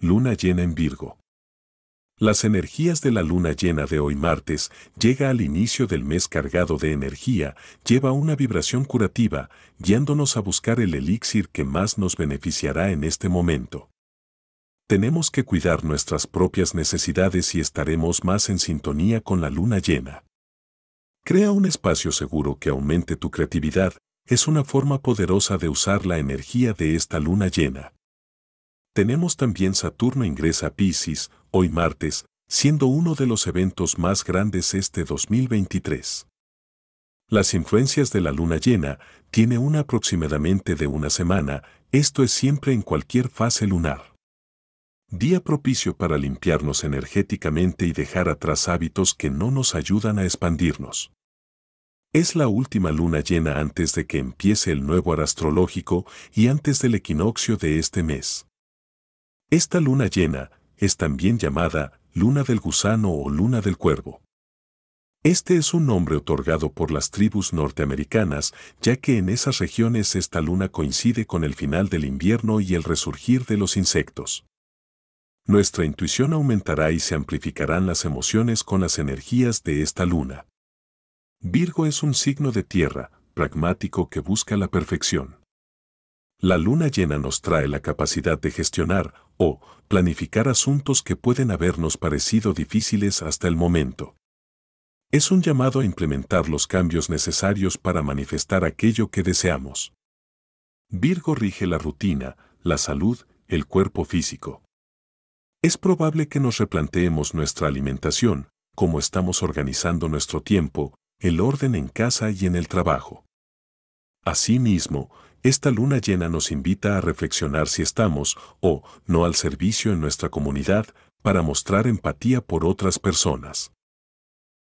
Luna llena en Virgo. Las energías de la luna llena de hoy martes llega al inicio del mes cargado de energía, lleva una vibración curativa, guiándonos a buscar el elixir que más nos beneficiará en este momento. Tenemos que cuidar nuestras propias necesidades y estaremos más en sintonía con la luna llena. Crea un espacio seguro que aumente tu creatividad, es una forma poderosa de usar la energía de esta luna llena tenemos también Saturno ingresa a Pisces, hoy martes, siendo uno de los eventos más grandes este 2023. Las influencias de la luna llena tiene una aproximadamente de una semana, esto es siempre en cualquier fase lunar. Día propicio para limpiarnos energéticamente y dejar atrás hábitos que no nos ayudan a expandirnos. Es la última luna llena antes de que empiece el nuevo arastrológico y antes del equinoccio de este mes. Esta luna llena es también llamada luna del gusano o luna del cuervo. Este es un nombre otorgado por las tribus norteamericanas, ya que en esas regiones esta luna coincide con el final del invierno y el resurgir de los insectos. Nuestra intuición aumentará y se amplificarán las emociones con las energías de esta luna. Virgo es un signo de tierra, pragmático que busca la perfección. La luna llena nos trae la capacidad de gestionar o planificar asuntos que pueden habernos parecido difíciles hasta el momento. Es un llamado a implementar los cambios necesarios para manifestar aquello que deseamos. Virgo rige la rutina, la salud, el cuerpo físico. Es probable que nos replanteemos nuestra alimentación, cómo estamos organizando nuestro tiempo, el orden en casa y en el trabajo. Asimismo, esta luna llena nos invita a reflexionar si estamos o no al servicio en nuestra comunidad para mostrar empatía por otras personas.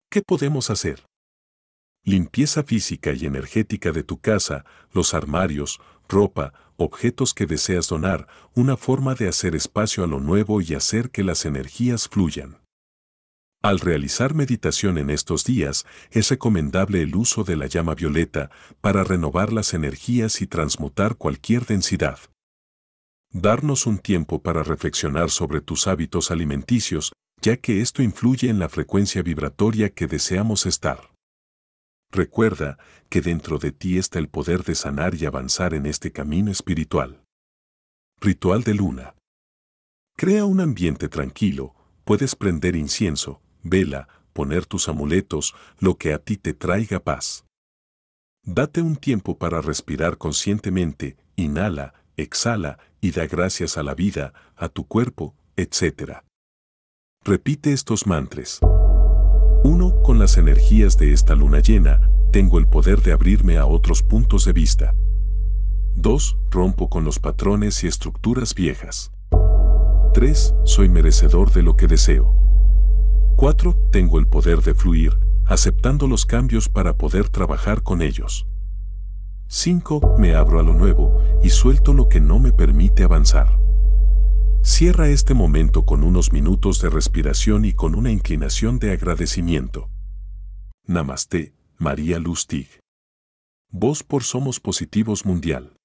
¿Qué podemos hacer? Limpieza física y energética de tu casa, los armarios, ropa, objetos que deseas donar, una forma de hacer espacio a lo nuevo y hacer que las energías fluyan. Al realizar meditación en estos días, es recomendable el uso de la llama violeta para renovar las energías y transmutar cualquier densidad. Darnos un tiempo para reflexionar sobre tus hábitos alimenticios, ya que esto influye en la frecuencia vibratoria que deseamos estar. Recuerda que dentro de ti está el poder de sanar y avanzar en este camino espiritual. Ritual de luna. Crea un ambiente tranquilo, puedes prender incienso, vela, poner tus amuletos, lo que a ti te traiga paz. Date un tiempo para respirar conscientemente, inhala, exhala y da gracias a la vida, a tu cuerpo, etc. Repite estos mantres. 1. Con las energías de esta luna llena, tengo el poder de abrirme a otros puntos de vista. 2. Rompo con los patrones y estructuras viejas. 3. Soy merecedor de lo que deseo. 4. Tengo el poder de fluir, aceptando los cambios para poder trabajar con ellos. 5. Me abro a lo nuevo y suelto lo que no me permite avanzar. Cierra este momento con unos minutos de respiración y con una inclinación de agradecimiento. Namaste, María Lustig. Vos por Somos Positivos Mundial.